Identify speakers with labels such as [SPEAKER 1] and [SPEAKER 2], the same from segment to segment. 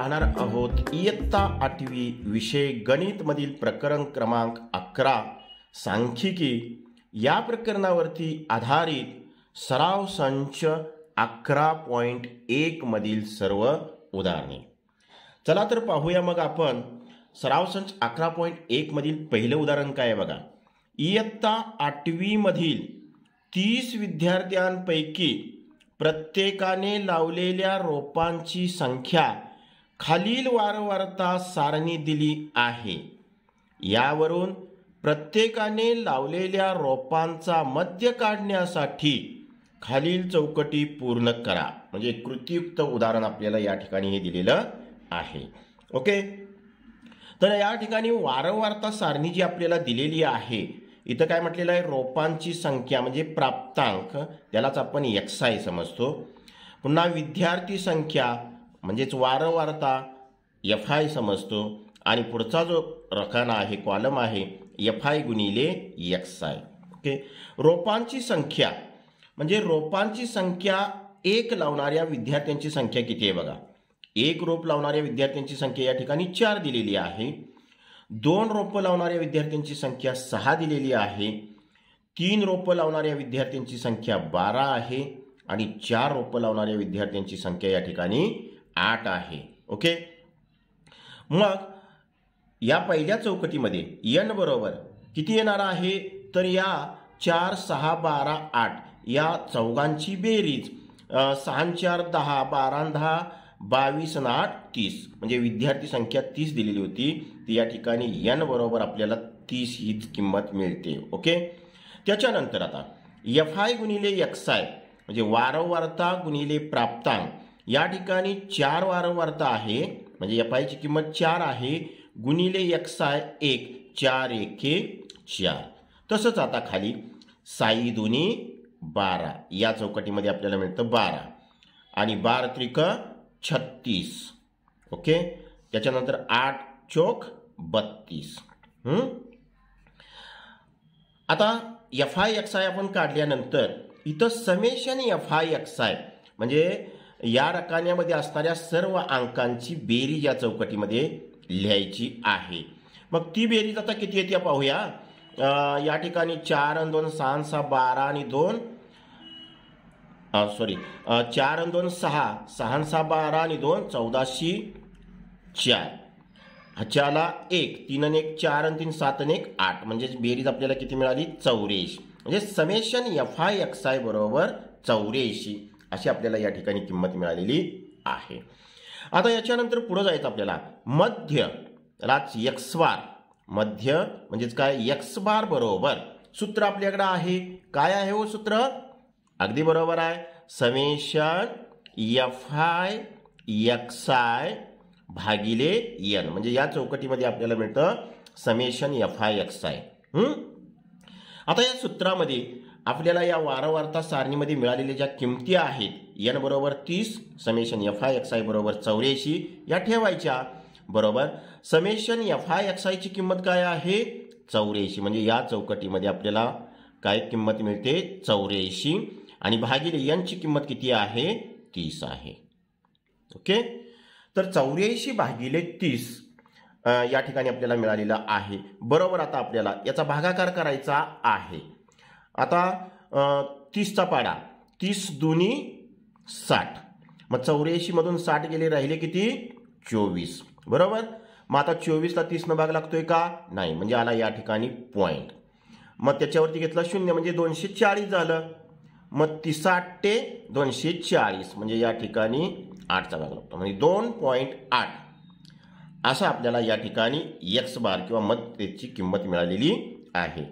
[SPEAKER 1] पाहणार आहोत इयत्ता आठवी विषय गणितमधील प्रकरण क्रमांक अकरा सांख्यिकी या प्रकरणावरती आधारित सराव संच अकरा पॉईंट एकमधील सर्व उदाहरणे चला तर पाहूया मग आपण सराव संच अकरा पॉईंट एकमधील पहिलं उदाहरण काय बघा इयत्ता आठवीमधील तीस विद्यार्थ्यांपैकी प्रत्येकाने लावलेल्या रोपांची संख्या खालील वारंवारता सारणी दिली आहे यावरून प्रत्येकाने लावलेल्या रोपांचा मध्य काढण्यासाठी खालील चौकटी पूर्ण करा म्हणजे कृतीयुक्त उदाहरण आपल्याला या ठिकाणी हे दिलेलं आहे ओके तर या ठिकाणी वारंवारता सारणी जी आपल्याला दिलेली आहे इथं काय म्हटलेलं आहे रोपांची संख्या म्हणजे प्राप्तांक त्यालाच आपण एक्साय समजतो पुन्हा विद्यार्थी संख्या म्हणजेच वारंवारता एफ आय समजतो आणि पुढचा जो रकाना आहे कॉलम आहे एफ आय गुणिले एक्स आय ओके रोपांची संख्या म्हणजे रोपांची संख्या एक लावणाऱ्या विद्यार्थ्यांची संख्या किती आहे बघा एक रोप लावणाऱ्या विद्यार्थ्यांची संख्या या ठिकाणी चार दिलेली आहे दोन रोपं लावणाऱ्या विद्यार्थ्यांची संख्या सहा दिलेली आहे तीन रोपं लावणाऱ्या विद्यार्थ्यांची संख्या बारा आहे आणि चार रोपं लावणाऱ्या विद्यार्थ्यांची संख्या या ठिकाणी आठ आहे ओके मग या पहिल्या चौकटीमध्ये यन बरोबर किती येणार आहे तर या चार सहा बारा आठ या चौघांची बेरीज सहा चार दहा बारा दहा बावीस आणि आठ तीस म्हणजे विद्यार्थी संख्या तीस दिलेली होती ती या ठिकाणी यन बरोबर आपल्याला तीस हीच किंमत मिळते ओके त्याच्यानंतर आता एफ आय गुणिले एक्स आय म्हणजे वारंवारता गुणिले प्राप्तांक या ठिकाणी चार वारंवारता आहे म्हणजे एफ आयची किंमत चार आहे गुणिले एक्स आय एक चार एक चार तसंच आता खाली साई दोन्ही बारा या चौकटीमध्ये आपल्याला मिळतं बारा आणि बार त्रिक छत्तीस ओके त्याच्यानंतर आठ चोक बत्तीस आता एफ आय एक्स आय आपण काढल्यानंतर इथं summation F I X I म्हणजे या रकान्यामध्ये असणाऱ्या सर्व अंकांची बेरीज या चौकटीमध्ये लिहायची आहे मग ती बेरीज आता किती येते पाहूया या ठिकाणी चार आणि दोन सहा सहा बारा आणि दोन सॉरी चार आणि दोन सहा सहा सहा बारा आणि दोन चौदाशी चार ह्याच्याला एक तीन आणि एक चार आणि तीन सात आणि एक आठ म्हणजे बेरीज आपल्याला किती मिळाली चौऱ्याऐंशी म्हणजे summation F I X I बरोबर चौऱ्याऐंशी अशी आपल्याला या ठिकाणी किंमत मिळालेली आहे आता याच्यानंतर पुढं जायचं आपल्याला मध्य यक्स बार मध्य म्हणजेच काय बार बरोबर सूत्र आपल्याकडं आहे काय आहे हो सूत्र अगदी बरोबर आहे समेशन एफ आय आय भागिले यन म्हणजे या चौकटीमध्ये आपल्याला मिळतं समेशन एफ आय आय आता या सूत्रामध्ये आपल्याला या वारंवारता सारणीमध्ये मिळालेल्या ज्या किमती आहेत एन बरोबर तीस summation F I X I बरोबर चौऱ्याऐंशी या ठेवायच्या बरोबर समेशन एफ आय एक्स आयची किंमत काय आहे चौऱ्याऐंशी म्हणजे या चौकटीमध्ये आपल्याला काय किंमत मिळते चौऱ्याऐंशी आणि भागिले यांची किंमत किती आहे तीस आहे ओके तर चौऱ्याऐंशी भागिले तीस या ठिकाणी आपल्याला मिळालेलं आहे बरोबर आता आपल्याला याचा भागाकार करायचा आहे आता तीसचा पाडा तीस दोन्ही साठ मग चौऱ्याऐंशीमधून साठ गेले राहिले किती चोवीस बरोबर मग आता चोवीसला तीसनं भाग लागतोय का नाही म्हणजे आला या ठिकाणी पॉईंट मग त्याच्यावरती घेतला शून्य म्हणजे दोनशे चाळीस झालं मग ती साठ ते दोनशे चाळीस म्हणजे या ठिकाणी आठचा भाग लागतो म्हणजे दोन पॉईंट आठ असा आपल्याला या ठिकाणी एक्स बार किंवा मग त्याची किंमत मिळालेली आहे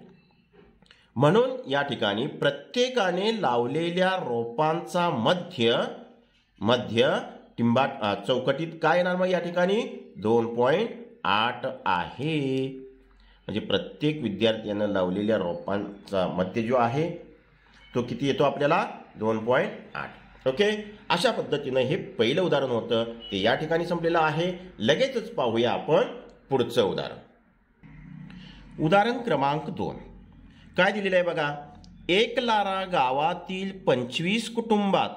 [SPEAKER 1] म्हणून या ठिकाणी प्रत्येकाने लावलेल्या रोपांचा मध्य मध्य टिंबा चौकटीत काय येणार मग या ठिकाणी दोन पॉईंट आठ आहे म्हणजे प्रत्येक विद्यार्थ्यानं लावलेल्या रोपांचा मध्य जो आहे तो किती येतो आपल्याला दोन पॉईंट आठ ओके अशा पद्धतीनं हे पहिलं उदाहरण होतं ते या ठिकाणी संपलेलं आहे लगेचच पाहूया आपण पुढचं उदाहरण उदाहरण क्रमांक दोन काय दिलेलं आहे बघा एक लारा गावातील पंचवीस कुटुंबात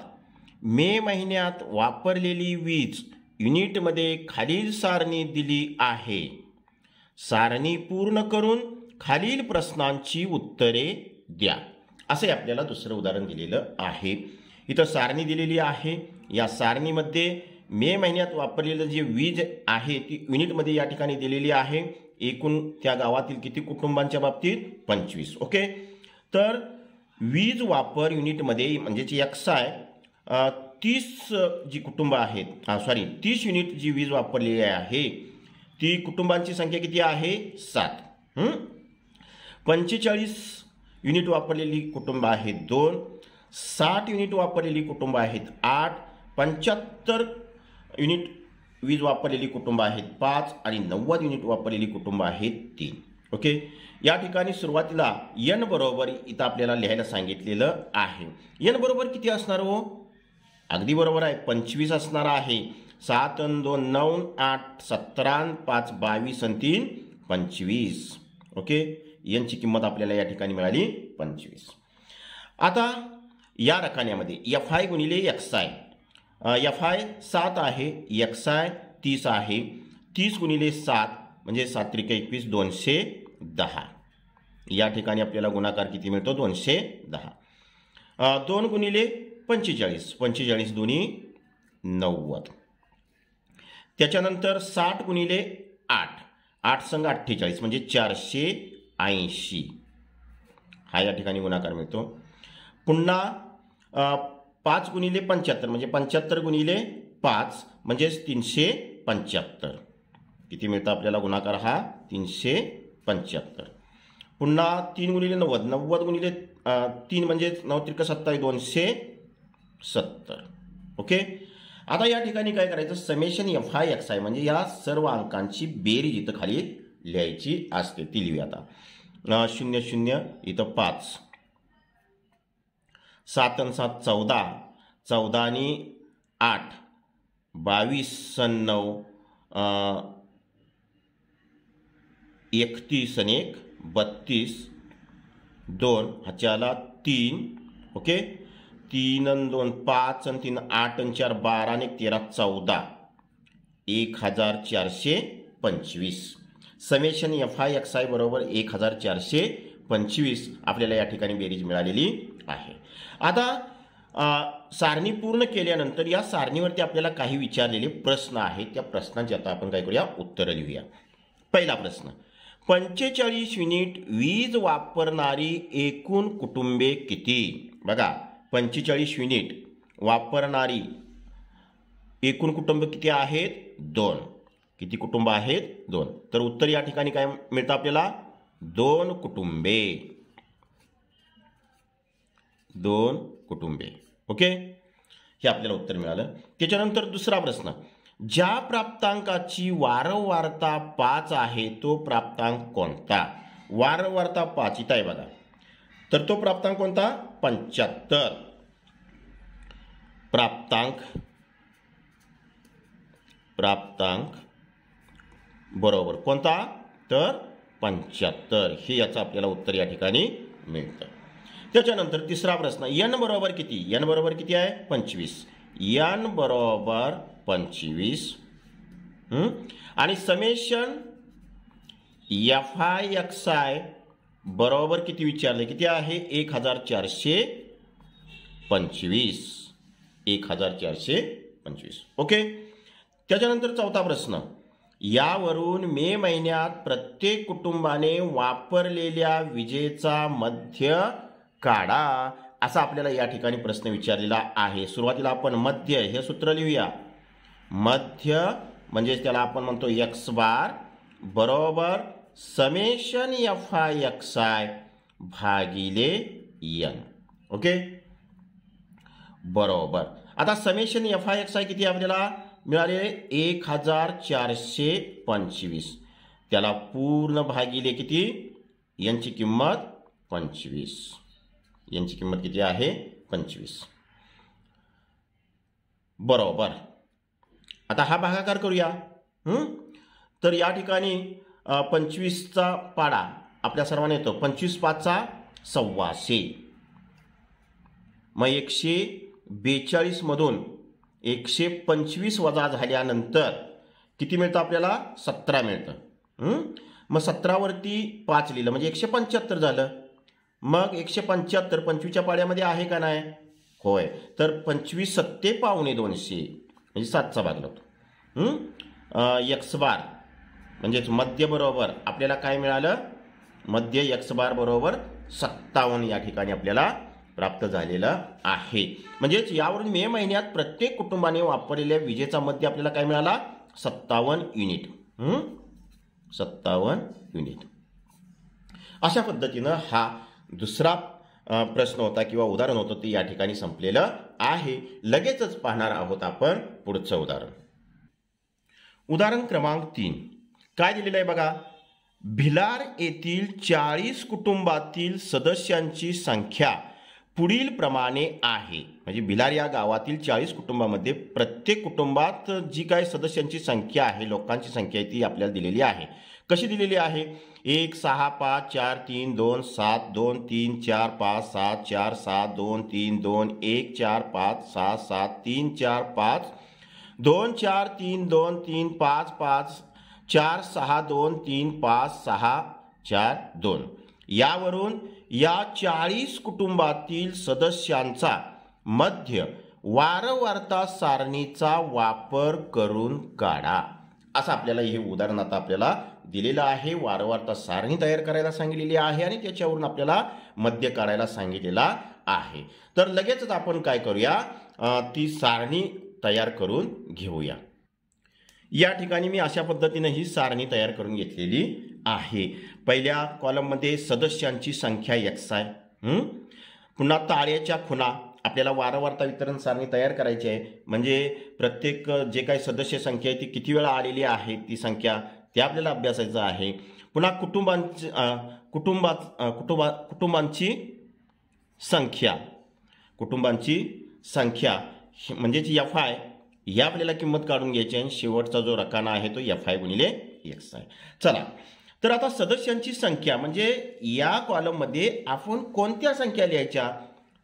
[SPEAKER 1] मे महिन्यात वापरलेली वीज युनिटमध्ये खालील सारणी दिली आहे सारणी पूर्ण करून खालील प्रश्नांची उत्तरे द्या असे आपल्याला दुसरं उदाहरण दिलेलं आहे इथं सारणी दिलेली आहे या सारणीमध्ये मे महिन्यात वापरलेलं जे वीज आहे ती युनिटमध्ये या ठिकाणी दिलेली आहे एकूण त्या गावातील किती कुटुंबांच्या बाबतीत पंचवीस ओके तर वीज वापर युनिटमध्ये म्हणजेच आय तीस जी कुटुंब आहेत सॉरी तीस युनिट जी वीज वापरलेली आहे ती कुटुंबांची संख्या किती आहे सात पंचेचाळीस युनिट वापरलेली कुटुंब आहेत दोन साठ युनिट वापरलेली कुटुंब आहेत आठ पंच्याहत्तर युनिट वीज वापरलेली कुटुंब आहेत पाच आणि नव्वद युनिट वापरलेली कुटुंब आहेत तीन ओके या ठिकाणी सुरुवातीला यन बरोबर इथं आपल्याला लिहायला सांगितलेलं आहे यन बरोबर किती असणार हो अगदी बरोबर आहे पंचवीस असणार आहे सात दोन नऊ आठ सतरा पाच बावीस आणि तीन पंचवीस ओके यांची किंमत आपल्याला या ठिकाणी मिळाली पंचवीस आता या रखान्यामध्ये एफ आय गुणिले एक्स आय एफ आय सात आहे एक्स आय तीस आहे तीस गुणिले सात म्हणजे सात्रिक एकवीस दोनशे दहा या ठिकाणी आपल्याला गुणाकार किती मिळतो दोनशे दहा दोन गुणिले पंचेचाळीस पंचेचाळीस दोन्ही नव्वद त्याच्यानंतर साठ गुणिले आठ आठ संघ अठ्ठेचाळीस म्हणजे चारशे ऐंशी हा या ठिकाणी गुणाकार मिळतो पुन्हा पाच गुणिले पंच्याहत्तर म्हणजे पंच्याहत्तर गुणिले पाच म्हणजेच तीनशे पंच्याहत्तर किती मिळतं आपल्याला गुणाकार हा तीनशे पंच्याहत्तर पुन्हा तीन गुणिले नव्वद नव्वद गुणिले तीन म्हणजेच नऊ त्रिक सत्ता दोनशे सत्तर ओके आता या ठिकाणी काय करायचं summation F I X I म्हणजे या सर्व अंकांची बेरीज इथं खाली लिहायची असते ती लिहूया आता शून्य शून्य इथं पाच सात आणि सात चौदा चौदा आणि आठ बावीस सण नऊ एकतीस आणि एक बत्तीस दोन ह्याच्याला तीन ओके तीन आणि दोन पाच आणि तीन आठ आणि चार बारा आणि तेरा चौदा एक हजार चारशे पंचवीस summation F I X I बरोबर एक हजार चारशे पंचवीस आपल्याला या ठिकाणी बेरीज मिळालेली आहे आता सारणी पूर्ण केल्यानंतर या सारणीवरती आपल्याला काही विचारलेले प्रश्न आहेत त्या प्रश्नांची आता आपण काय करूया उत्तरं लिहूया पहिला प्रश्न पंचेचाळीस युनिट वीज वापरणारी एकूण कुटुंबे किती बघा पंचेचाळीस युनिट वापरणारी एकूण कुटुंब किती आहेत दोन किती कुटुंब आहेत दोन तर उत्तर या ठिकाणी काय मिळतं आपल्याला दोन कुटुंबे दोन कुटुंबे ओके हे आपल्याला उत्तर मिळालं त्याच्यानंतर दुसरा प्रश्न ज्या प्राप्तांकाची वारंवारता पाच आहे तो प्राप्तांक कोणता वारंवारता पाच इथं आहे बघा तर तो प्राप्तांक कोणता पंच्याहत्तर प्राप्तांक प्राप्तांक बरोबर कोणता तर पंच्याहत्तर हे याचं आपल्याला उत्तर या ठिकाणी मिळतं त्याच्यानंतर तिसरा प्रश्न यन बरोबर किती यन बरोबर किती आहे पंचवीस यन बरोबर पंचवीस आणि summation F I X I बरोबर किती विचारले किती आहे एक हजार चारशे पंचवीस एक हजार चारशे पंचवीस ओके त्याच्यानंतर चौथा प्रश्न यावरून मे महिन्यात प्रत्येक कुटुंबाने वापरलेल्या विजेचा मध्य काढा असा आपल्याला या ठिकाणी प्रश्न विचारलेला आहे सुरुवातीला आपण मध्य हे सूत्र लिहूया मध्य म्हणजे त्याला आपण म्हणतो एक्स बार बरोबर summation F I X I भागिले यन ओके बरोबर आता summation F I X I किती आपल्याला मिळाले एक हजार चारशे पंचवीस त्याला पूर्ण भागिले किती यांची किंमत पंचवीस यांची किंमत किती आहे पंचवीस बरोबर आता हा भागाकार करूया तर या ठिकाणी पंचवीसचा पाडा आपल्या सर्वांना येतो पंचवीस पाचचा सव्वाशे मग एकशे बेचाळीसमधून एकशे पंचवीस वजा झाल्यानंतर किती मिळतं आपल्याला सतरा मिळतं मग सतरावरती पाच लिहिलं म्हणजे एकशे पंच्याहत्तर झालं मग एकशे पंच्याहत्तर पंचवीसच्या पाड्यामध्ये आहे का नाही होय तर पंचवीस सत्ते पावणे दोनशे म्हणजे सातचा भाग लागतो यक्स बार म्हणजेच मध्य बरोबर आपल्याला काय मिळालं मध्य यक्स बार बरोबर सत्तावन्न या ठिकाणी आपल्याला प्राप्त झालेला आहे म्हणजेच यावरून मे महिन्यात प्रत्येक कुटुंबाने वापरलेल्या विजेचा मध्य आपल्याला काय मिळाला सत्तावन्न युनिट सत्तावन्न युनिट अशा पद्धतीनं हा दुसरा प्रश्न होता किंवा उदाहरण होतं ते या ठिकाणी संपलेलं आहे लगेचच पाहणार आहोत आपण पुढचं उदाहरण उदाहरण क्रमांक तीन काय दिलेलं आहे बघा भिलार येथील चाळीस कुटुंबातील सदस्यांची संख्या पुढील प्रमाणे आहे म्हणजे भिलार या गावातील चाळीस कुटुंबामध्ये प्रत्येक कुटुंबात जी काय सदस्यांची संख्या आहे लोकांची संख्या ती आपल्याला दिलेली आहे कशी दिलेली आहे एक सहा पाच चार तीन दोन सात दोन तीन चार पाच सात चार सात दोन तीन दोन एक चार पाच सहा सात तीन चार पाच दोन चार तीन दोन तीन पाच पाच चार सहा दोन तीन पाच सहा चार दोन यावरून या चाळीस कुटुंबातील सदस्यांचा मध्य वारंवारता सारणीचा वापर करून काढा असं आपल्याला हे उदाहरण आता आपल्याला दिलेलं आहे वारंवारता सारणी तयार करायला सांगितलेली आहे आणि त्याच्यावरून आपल्याला मध्य काढायला सांगितलेला आहे तर लगेचच आपण काय करूया ती सारणी तयार करून घेऊया या ठिकाणी मी अशा पद्धतीने ही सारणी तयार करून घेतलेली आहे पहिल्या कॉलममध्ये सदस्यांची संख्या एक्स आहे पुन्हा ताळ्याच्या खुणा आपल्याला वारंवारता वितरण सारणी तयार करायची आहे म्हणजे प्रत्येक जे काही सदस्य संख्या आहे ती किती वेळा आलेली आहे ती संख्या ते आपल्याला अभ्यासायचं आहे पुन्हा कुटुंबांची कुटुंबा कुटुंबा कुटुंबांची संख्या कुटुंबांची संख्या म्हणजेच एफ आय ही आपल्याला किंमत काढून घ्यायची आणि शेवटचा जो रकाना आहे तो एफ आय गुणिले एक्स आहे चला तर आता सदस्यांची संख्या म्हणजे या कॉलममध्ये आपण कोणत्या संख्या लिहायच्या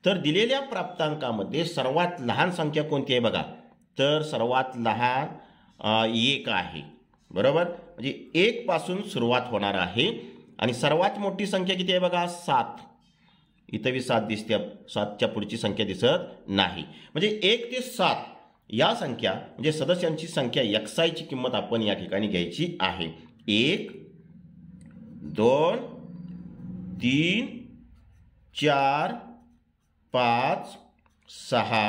[SPEAKER 1] तर दिलेल्या प्राप्तांकामध्ये सर्वात लहान संख्या कोणती आहे बघा तर सर्वात लहान एक आहे बरोबर म्हणजे एकपासून सुरुवात होणार आहे आणि सर्वात मोठी संख्या किती आहे बघा सात इथं बी सात दिसते सातच्या पुढची संख्या दिसत नाही म्हणजे एक ते सात या संख्या म्हणजे सदस्यांची संख्या एक्सायची किंमत आपण या ठिकाणी घ्यायची आहे एक दोन तीन चार पाच सहा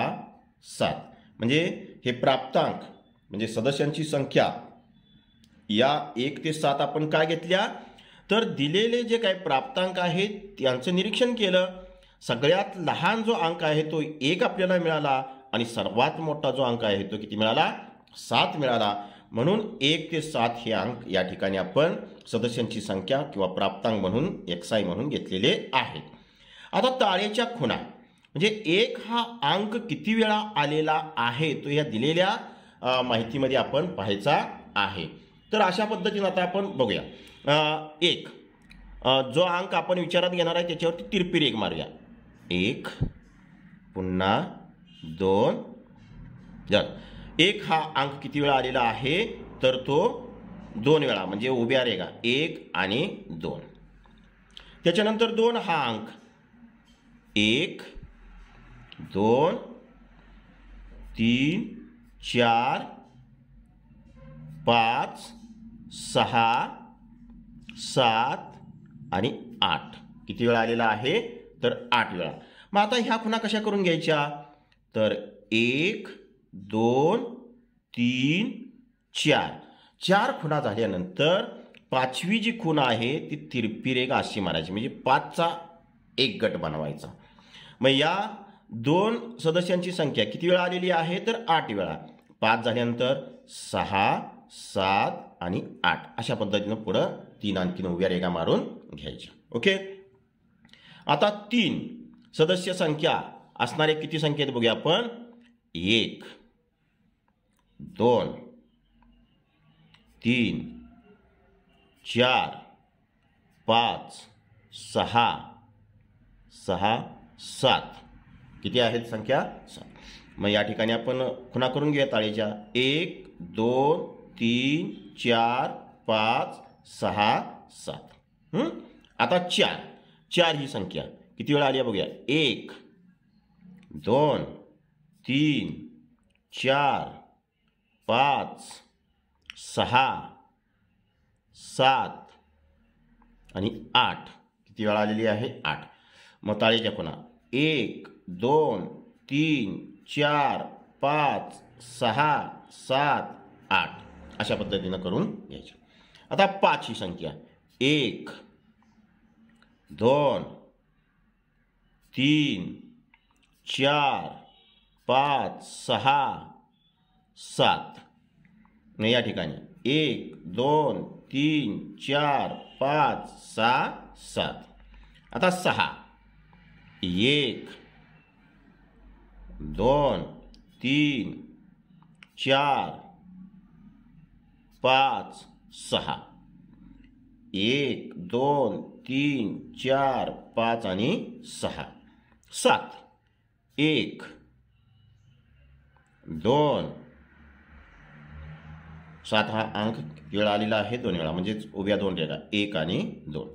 [SPEAKER 1] सात म्हणजे हे प्राप्तांक म्हणजे सदस्यांची संख्या या एक ते सात आपण काय घेतल्या तर दिलेले जे काही प्राप्तांक आहेत त्यांचं निरीक्षण केलं सगळ्यात लहान जो अंक आहे तो एक आपल्याला मिळाला आणि सर्वात मोठा जो अंक आहे तो किती मिळाला सात मिळाला म्हणून एक ते सात हे अंक या ठिकाणी आपण सदस्यांची संख्या किंवा प्राप्तांक म्हणून एक्साय म्हणून घेतलेले आहे आता ताळेच्या खुणा म्हणजे एक हा अंक किती वेळा आलेला आहे तो या दिलेल्या माहितीमध्ये आपण पाहायचा आहे तर अशा पद्धतीनं आता आपण बघूया एक जो अंक आपण विचारात घेणार आहे त्याच्यावरती तिरपी रेग मारूया एक पुन्हा दोन जर एक हा अंक किती वेळा आलेला आहे तर तो दोन वेळा म्हणजे उभ्या रेगा एक आणि दोन त्याच्यानंतर दोन हा अंक एक दोन तीन चार पाच सहा सात आणि आठ किती वेळा आलेला आहे तर आठ वेळा मग आता ह्या खुणा कशा करून घ्यायच्या तर एक दोन तीन चार चार खुणा झाल्यानंतर पाचवी जी खून आहे ती तिरपिरेगा अशी मारायची म्हणजे पाचचा एक गट बनवायचा मग या दोन सदस्यांची संख्या किती वेळा आलेली आहे तर आठ वेळा पाच झाल्यानंतर सहा सात आणि आठ अशा पद्धतीनं पुढं तीन आणखी उभ्या रेगा मारून घ्यायच्या ओके आता तीन सदस्य संख्या असणारे किती संख्या बघूया आपण एक दोन तीन चार पाच सहा सहा सात किती आहेत संख्या सात मग या ठिकाणी आपण खुणा करून घेऊया ताळीच्या एक दोन तीन चार पाच सहा सात आता चार चार ही संख्या किती वेळा आली बघूया एक दोन तीन चार पाच सहा सात आणि आठ किती वेळा आलेली आहे आठ मग ताळीच्या कोणा एक दोन तीन चार पाच सहा सात आठ अशा पद्धतीनं करून घ्यायची आता पाच ही संख्या एक दोन तीन चार पाच सहा सात या ठिकाणी एक दोन तीन चार पाच सहा सात आता सहा एक दोन तीन चार पाच सहा एक दोन तीन चार पाच आणि सहा सात एक दोन सात हा अंक वेळा आलेला आहे दोन वेळा म्हणजेच उभ्या दोन रेगा एक आणि दोन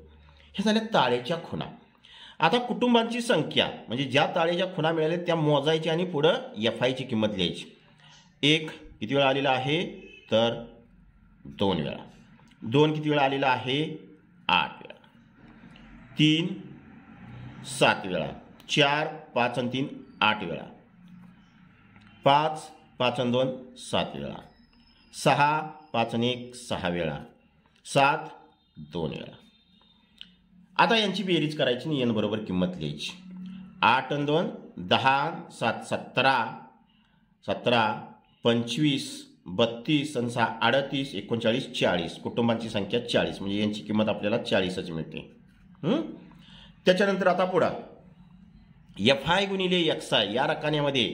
[SPEAKER 1] हे झाले ताळेच्या खुणा आता कुटुंबांची संख्या म्हणजे ज्या ताळेच्या खुणा मिळाल्या त्या मोजायची आणि पुढं एफ आयची किंमत लिहायची एक किती वेळा आलेला आहे तर दोन वेळा दोन किती वेळा आलेला आहे आठ वेळा तीन सात वेळा चार पाच आणि तीन आठ वेळा पाच पाच आणि दोन सात वेळा सहा एक सहा वेळा सात दोन वेळा आता यांची बेरीज करायची आणि बरोबर किंमत लिहायची आठ आणि दोन दहा सात सतरा सतरा पंचवीस बत्तीस आणि सहा अडतीस एकोणचाळीस चाळीस कुटुंबांची संख्या चाळीस म्हणजे यांची किंमत आपल्याला चाळीसच मिळते त्याच्यानंतर आता पुढा एफ आय गुणिले एक्स आय या रकान्यामध्ये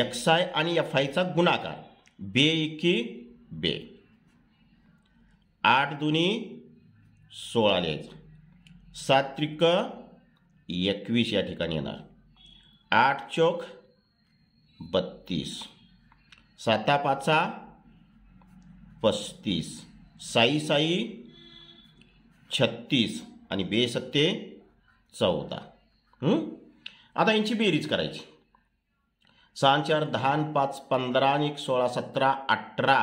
[SPEAKER 1] एक्स आय आणि एफ आयचा गुणाकार बे એકી बे, आठ दोन्ही सोळा लिहायचं सात त्रिक एकवीस या ठिकाणी येणार आठ चौक बत्तीस साता पाचा पस्तीस साई साई छत्तीस आणि बे सत्ते चौदा आता यांची बेरीज करायची सहा चार दहा आणि पाच पंधरा आणि एक सोळा सतरा अठरा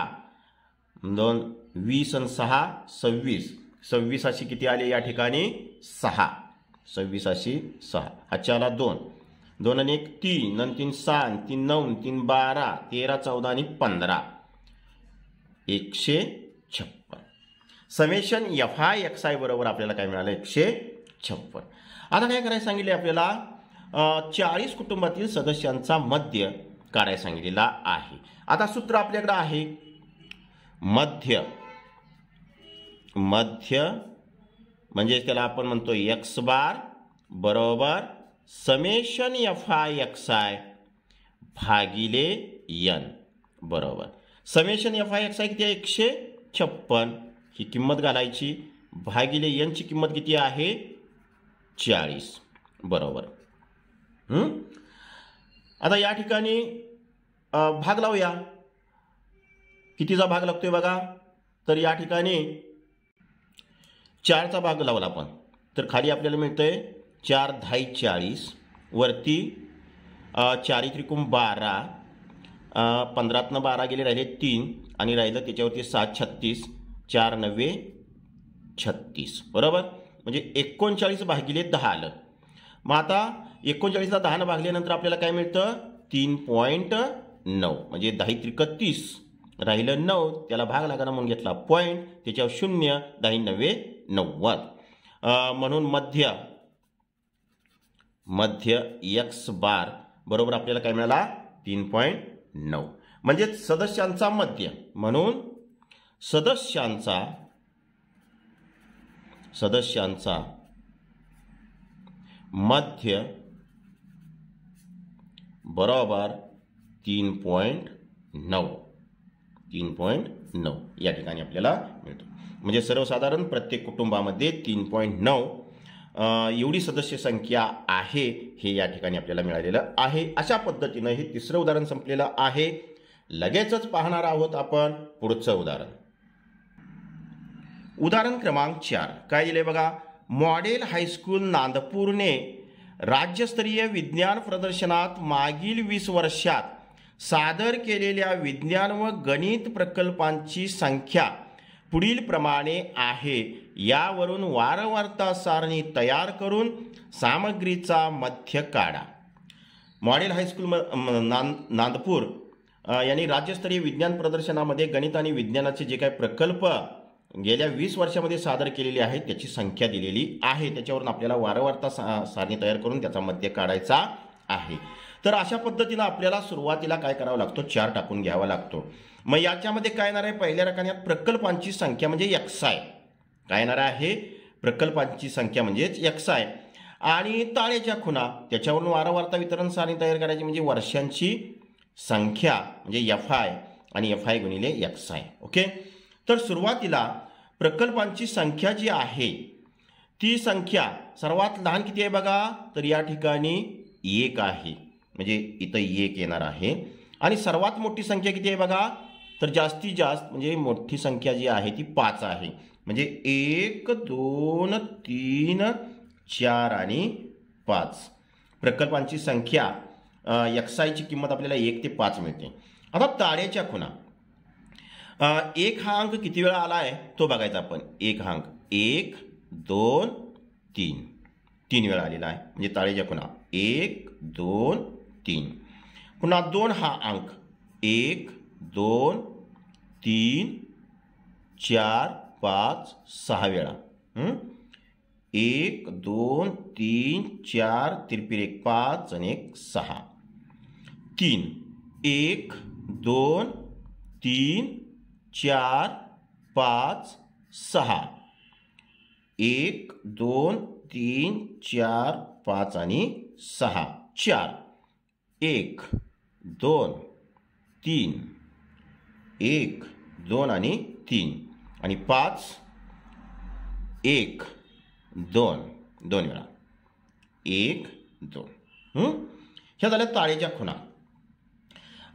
[SPEAKER 1] दोन वीस आणि सहा सव्वीस सव्वीस अशी किती आली या ठिकाणी सहा सव्वीस अशी सहा आला दोन दोन आणि एक तीन आणि तीन सहा तीन नऊ तीन बारा तेरा चौदा आणि पंधरा एकशे छप्पन summation F I X I बरोबर आपल्याला काय मिळालं एकशे छप्पन आता काय करायला सांगितले आपल्याला चाळीस कुटुंबातील सदस्यांचा मध्य काढाय सांगितलेला आहे आता सूत्र आपल्याकडं आहे मध्य मध्य म्हणजे त्याला आपण म्हणतो एक्स बार बरोबर summation F I X I भागिले यन बरोबर summation F I X I किती आहे एकशे छप्पन ही किंमत घालायची भागिले यनची किंमत किती आहे चाळीस बरोबर आता या ठिकाणी भाग लावूया कितीचा भाग लागतोय बघा तर या ठिकाणी चारचा भाग लावला आपण तर खाली आपल्याला मिळतं आहे चार धाई चाळीस वरती चारी त्रिकोण बारा पंधरातनं बारा गेले राहिले तीन आणि राहिलं त्याच्यावरती सात छत्तीस चार नव्वे छत्तीस बरोबर म्हणजे एकोणचाळीस भागिले दहा आलं मग आता एकोणचाळीसला दहानं भागल्यानंतर आपल्याला काय मिळतं तीन पॉईंट नऊ म्हणजे दहा त्रिक राहिलं नऊ त्याला भाग लागणार म्हणून घेतला पॉईंट त्याच्यावर शून्य दहा नव्वे नव्वद म्हणून मध्य मध्य एक्स बार बरोबर आपल्याला काय मिळाला तीन पॉईंट नऊ म्हणजे सदस्यांचा मध्य म्हणून सदस्यांचा सदस्यांचा मध्य बरोबर तीन पॉइंट नऊ तीन पॉईंट नऊ या ठिकाणी आपल्याला मिळतो म्हणजे सर्वसाधारण प्रत्येक कुटुंबामध्ये तीन पॉईंट नऊ एवढी सदस्य संख्या आहे हे या ठिकाणी आपल्याला मिळालेलं आहे अशा पद्धतीनं हे तिसरं उदाहरण संपलेलं आहे लगेचच पाहणार आहोत आपण पुढचं उदाहरण उदाहरण क्रमांक चार काय दिले बघा मॉडेल हायस्कूल नांदपूरने राज्यस्तरीय विज्ञान प्रदर्शनात मागील वीस वर्षात सादर केलेल्या विज्ञान व गणित प्रकल्पांची संख्या पुढील प्रमाणे आहे यावरून वारंवारता सारणी तयार करून सामग्रीचा मध्य काढा मॉडेल हायस्कूल म नांद नांदपूर यांनी राज्यस्तरीय विज्ञान प्रदर्शनामध्ये गणित आणि विज्ञानाचे जे काही प्रकल्प गेल्या वीस वर्षामध्ये सादर केलेली आहे त्याची संख्या दिलेली आहे त्याच्यावरून आपल्याला वारंवारता सारणी तयार करून त्याचा मध्य काढायचा आहे तर अशा पद्धतीनं आपल्याला सुरुवातीला काय करावं लागतो चार टाकून घ्यावा लागतो मग याच्यामध्ये काय येणार आहे पहिल्या रकान्यात प्रकल्पांची संख्या म्हणजे यक्साय काय येणार आहे प्रकल्पांची संख्या म्हणजेच यक्साय आणि ताळेच्या खुणा त्याच्यावरून वारंवारता वितरण सारणी तयार करायची म्हणजे वर्षांची संख्या म्हणजे एफ आय आणि एफ आय गुणिले यक्साय ओके तर सुरुवातीला प्रकल्पांची संख्या जी आहे ती संख्या सर्वात लहान किती आहे बघा तर या ठिकाणी एक आहे म्हणजे इथं एक येणार आहे आणि सर्वात मोठी संख्या किती आहे बघा तर जास्तीत जास्त म्हणजे मोठी संख्या जी आहे ती पाच आहे म्हणजे एक दोन तीन चार आणि पाच प्रकल्पांची संख्या एक्साईची किंमत आपल्याला एक ते पाच मिळते आता ताळ्याच्या खुणा एक हा अंक किती वेळा आला आहे तो बघायचा आपण एक हा अंक एक दोन तीन तीन वेळा आलेला आहे म्हणजे ताळेच्या पुन्हा एक दोन तीन पुन्हा दोन हा अंक एक दोन तीन चार पाच सहा वेळा एक दोन तीन चार तिरपीर एक पाच आणि एक सहा तीन एक दोन तीन चार पाच सहा एक दोन तीन चार पाच आणि सहा चार एक दोन तीन एक दोन आणि तीन आणि पाच एक दोन दोन वेळा एक दोन ह्या झाल्या ताळेच्या खुणा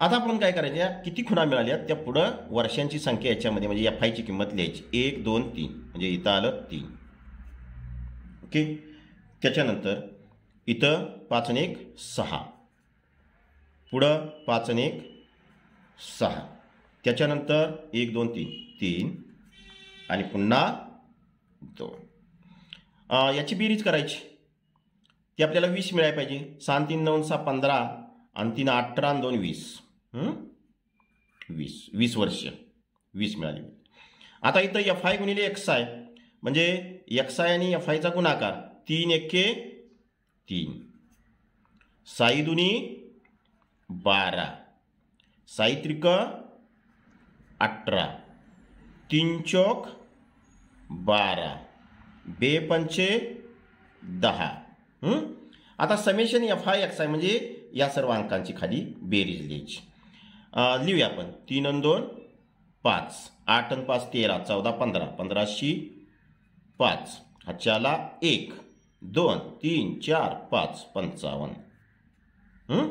[SPEAKER 1] आता आपण काय या किती खुणा मिळाल्या त्या पुढं वर्षांची संख्या याच्यामध्ये म्हणजे एफ आयची किंमत लिहायची एक दोन तीन म्हणजे इथं आलं तीन ओके त्याच्यानंतर इथं पाच एक सहा पुढं पाच एक सहा त्याच्यानंतर एक दोन तीन तीन आणि पुन्हा दोन याची बेरीज करायची ती आपल्याला वीस मिळायला पाहिजे सहा तीन नऊ सहा पंधरा आणि तीन अठरा दोन वीस वीस वीस वर्ष वीस मिळाली आता इथं एफ आय गुणिले एक्स आय म्हणजे एक्स आय आणि एफ आयचा गुणाकार तीन एक्के तीन साई दुनी बारा साई त्रिक अठरा तीन चौक बारा बे पंचे दहा आता summation F I X I म्हणजे या सर्व अंकांची खाली बेरीज लिहायची लिहूया आपण तीन अन दोन पाच आठ आणि पाच तेरा चौदा पंधरा पंधराशी पाच हाच्याला एक दोन तीन चार पाच पंचावन्न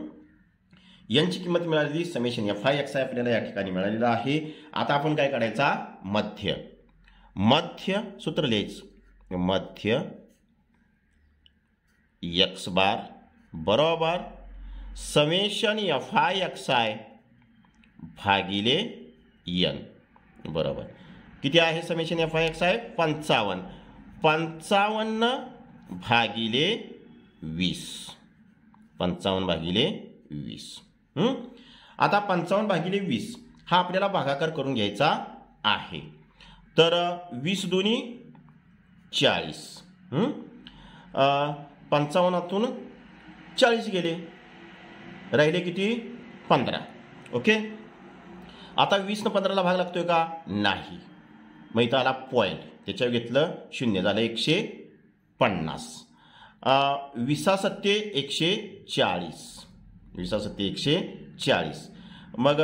[SPEAKER 1] यांची किंमत मिळालेली summation F I X I आपल्याला या ठिकाणी मिळालेला आहे आता आपण काय काढायचा मध्य मध्य सूत्र लिहायचं मध्य एक्स बार बरोबर summation F I X I भागिले यन बरोबर किती आहे समेशन एफ आय एक्स आहे पंचावन्न पंचावन्न भागिले वीस पंचावन्न भागिले वीस आता पंचावन्न भागिले वीस हा आपल्याला भागाकार करून घ्यायचा आहे तर वीस दोन्ही चाळीस पंचावन्नातून चाळीस गेले राहिले किती पंधरा ओके आता वीसनं पंधराला भाग लागतोय का नाही मग इथं आला पॉईंट त्याच्यावर घेतलं शून्य झालं एकशे पन्नास विसा सत्ते एकशे चाळीस विसा सत्ते एकशे चाळीस मग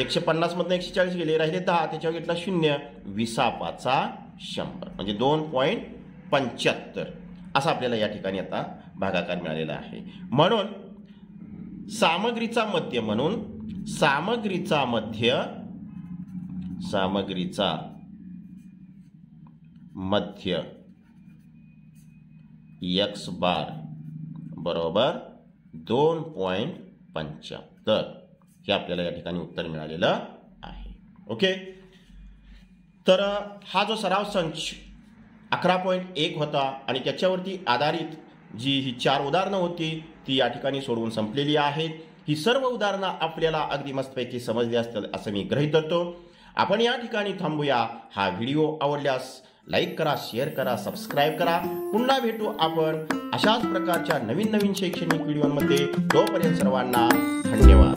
[SPEAKER 1] एकशे पन्नासमधनं एकशे चाळीस गेले राहिले दहा त्याच्यावर घेतला शून्य विसापाचा शंभर म्हणजे दोन पॉईंट पंच्याहत्तर असं आपल्याला या ठिकाणी आता भागाकार मिळालेला आहे म्हणून सामग्रीचा मध्य म्हणून सामग्रीचा मध्य सामग्रीचा मध्य यक्स बार बरोबर दोन पॉईंट पंच्याहत्तर हे आपल्याला या ठिकाणी उत्तर मिळालेलं आहे ओके तर हा जो सराव संच अकरा पॉईंट एक होता आणि त्याच्यावरती आधारित जी ही चार उदाहरणं होती ती या ठिकाणी सोडवून संपलेली आहेत ही सर्व उदाहरणं आपल्याला अगदी मस्तपैकी समजली असतील असं मी ग्रहित करतो आपण या ठिकाणी थांबूया हा व्हिडिओ आवडल्यास लाईक करा शेअर करा सबस्क्राईब करा पुन्हा भेटू आपण अशाच प्रकारच्या नवीन नवीन शैक्षणिक व्हिडिओमध्ये तोपर्यंत सर्वांना धन्यवाद